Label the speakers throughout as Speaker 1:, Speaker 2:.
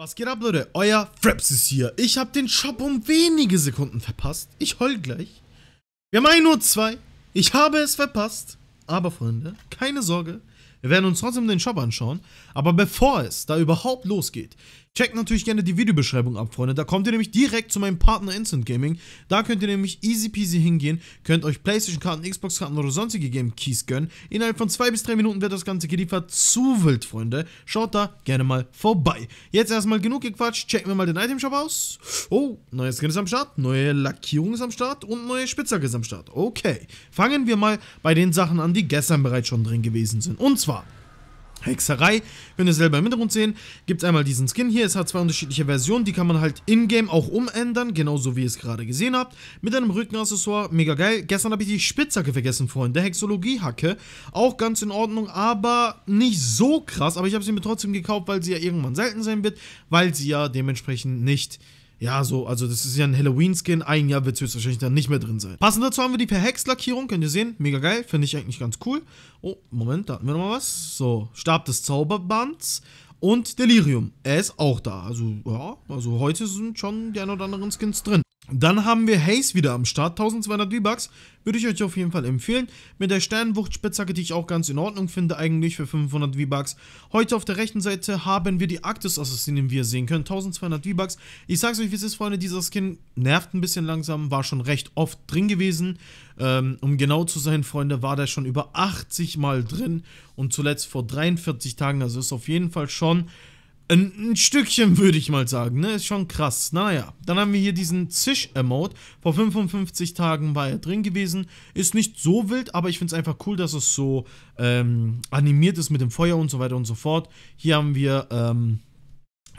Speaker 1: Was geht ab, Leute? Euer Fraps ist hier. Ich habe den Shop um wenige Sekunden verpasst. Ich heul gleich. Wir haben 1 Uhr 2. Ich habe es verpasst. Aber, Freunde, keine Sorge. Wir werden uns trotzdem den Shop anschauen. Aber bevor es da überhaupt losgeht, Checkt natürlich gerne die Videobeschreibung ab, Freunde. Da kommt ihr nämlich direkt zu meinem Partner Instant Gaming. Da könnt ihr nämlich easy peasy hingehen, könnt euch Playstation-Karten, Xbox-Karten oder sonstige Game-Keys gönnen. Innerhalb von zwei bis drei Minuten wird das Ganze geliefert. Zu wild, Freunde. Schaut da gerne mal vorbei. Jetzt erstmal genug gequatscht. Checken wir mal den Item-Shop aus. Oh, neues Skin ist am Start, neue Lackierung ist am Start und neue Spitzhacke ist am Start. Okay, fangen wir mal bei den Sachen an, die gestern bereits schon drin gewesen sind. Und zwar Hexerei. Wenn ihr selber im Hintergrund sehen, gibt es einmal diesen Skin hier. Es hat zwei unterschiedliche Versionen, die kann man halt in-game auch umändern, genauso wie ihr es gerade gesehen habt. Mit einem Rückenaccessoire, mega geil. Gestern habe ich die Spitzhacke vergessen, Freunde. Hexologie-Hacke, auch ganz in Ordnung, aber nicht so krass. Aber ich habe sie mir trotzdem gekauft, weil sie ja irgendwann selten sein wird, weil sie ja dementsprechend nicht ja, so, also das ist ja ein Halloween-Skin. Ein Jahr wird es höchstwahrscheinlich dann nicht mehr drin sein. Passend dazu haben wir die Perhex-Lackierung, könnt ihr sehen. Mega geil, finde ich eigentlich ganz cool. Oh, Moment, da hatten wir nochmal was. So, Stab des Zauberbands. Und Delirium. Er ist auch da. Also, ja, also heute sind schon die ein oder anderen Skins drin. Dann haben wir Haze wieder am Start, 1200 V-Bucks, würde ich euch auf jeden Fall empfehlen. Mit der Sternenwucht-Spitzhacke, die ich auch ganz in Ordnung finde, eigentlich für 500 V-Bucks. Heute auf der rechten Seite haben wir die Arktis-Assassinen, wie ihr sehen könnt, 1200 V-Bucks. Ich sag's euch, wie es ist, Freunde, dieser Skin nervt ein bisschen langsam, war schon recht oft drin gewesen. Ähm, um genau zu sein, Freunde, war der schon über 80 Mal drin und zuletzt vor 43 Tagen, also ist auf jeden Fall schon ein, ein, Stückchen, würde ich mal sagen, ne? Ist schon krass. Naja, dann haben wir hier diesen Zisch-Emote. Vor 55 Tagen war er drin gewesen. Ist nicht so wild, aber ich finde es einfach cool, dass es so ähm, animiert ist mit dem Feuer und so weiter und so fort. Hier haben wir ähm,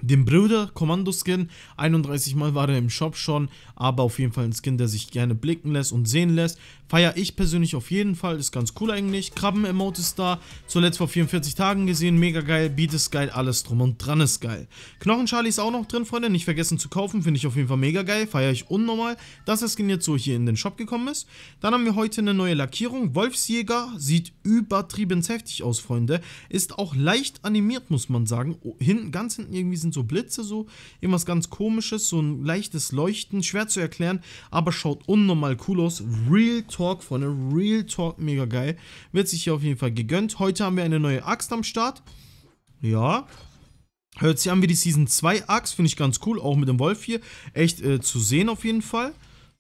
Speaker 1: den Bruder Kommando Skin. 31 Mal war er im Shop schon, aber auf jeden Fall ein Skin, der sich gerne blicken lässt und sehen lässt. Feier ich persönlich auf jeden Fall, ist ganz cool eigentlich. Krabben-Emote ist da, zuletzt vor 44 Tagen gesehen, mega geil, Beat ist geil, alles drum und dran ist geil. Knochen Charlie ist auch noch drin, Freunde, nicht vergessen zu kaufen, finde ich auf jeden Fall mega geil, feiere ich unnormal, dass der Skin jetzt so hier in den Shop gekommen ist. Dann haben wir heute eine neue Lackierung, Wolfsjäger, sieht übertrieben heftig aus, Freunde, ist auch leicht animiert, muss man sagen, oh, ganz hinten irgendwie sind sind so Blitze so, irgendwas ganz komisches, so ein leichtes Leuchten, schwer zu erklären, aber schaut unnormal cool aus. Real Talk von Real Talk, mega geil. Wird sich hier auf jeden Fall gegönnt. Heute haben wir eine neue Axt am Start. Ja, Hört sich an wie die Season 2 Axt, finde ich ganz cool, auch mit dem Wolf hier. Echt äh, zu sehen auf jeden Fall.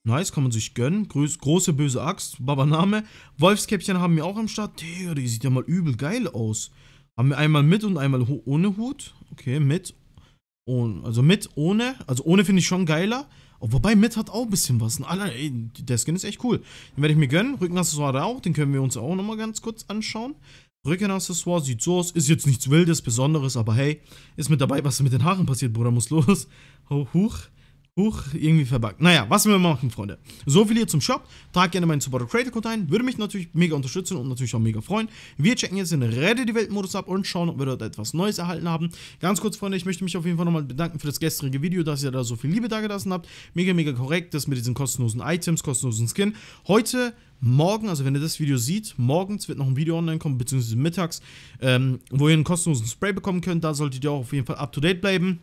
Speaker 1: Nice, kann man sich gönnen. Groß, große böse Axt, Baba Name. Wolfskäppchen haben wir auch am Start. Digga, die sieht ja mal übel geil aus. Haben wir einmal mit und einmal ohne Hut. Okay, mit und, also mit, ohne. Also ohne finde ich schon geiler. Wobei mit hat auch ein bisschen was. Alter, ey, der Skin ist echt cool. Den werde ich mir gönnen. Rückenaccessoire auch. Den können wir uns auch nochmal ganz kurz anschauen. Rückenaccessoire sieht so aus. Ist jetzt nichts Wildes, Besonderes, aber hey, ist mit dabei. Was mit den Haaren passiert, Bruder? Muss los. Huch. Huch, irgendwie verbuggt. Naja, was wir machen, Freunde. So viel hier zum Shop. Trag gerne meinen Support Creator Code ein. Würde mich natürlich mega unterstützen und natürlich auch mega freuen. Wir checken jetzt den Rede die Welt Modus ab und schauen, ob wir dort etwas Neues erhalten haben. Ganz kurz, Freunde, ich möchte mich auf jeden Fall nochmal bedanken für das gestrige Video, dass ihr da so viel Liebe dagelassen habt. Mega, mega korrekt, das mit diesen kostenlosen Items, kostenlosen Skin. Heute morgen, also wenn ihr das Video seht, morgens wird noch ein Video online kommen, beziehungsweise mittags, ähm, wo ihr einen kostenlosen Spray bekommen könnt. Da solltet ihr auch auf jeden Fall up to date bleiben.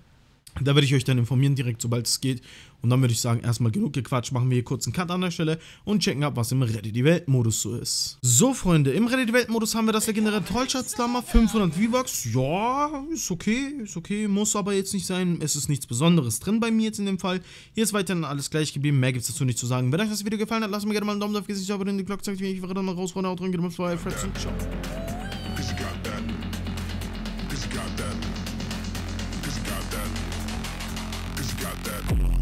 Speaker 1: Da werde ich euch dann informieren, direkt sobald es geht. Und dann würde ich sagen, erstmal genug gequatscht, machen wir hier kurz einen Cut an der Stelle und checken ab, was im Ready die Welt-Modus so ist. So, Freunde, im Ready die Welt-Modus haben wir das legendäre Trollschatz Trollschatzlama, 500 V-Bucks. Ja, ist okay, ist okay, muss aber jetzt nicht sein. Es ist nichts Besonderes drin bei mir jetzt in dem Fall. Hier ist weiterhin alles gleich geblieben, mehr gibt es dazu nicht zu sagen. Wenn euch das Video gefallen hat, lasst mir gerne mal einen Daumen auf, Gesicht abonnieren, die Glocke zeigt, wie ich weiter mal raus, Freunde, haut rein, geht mal vorbei, Freds und ciao. got that.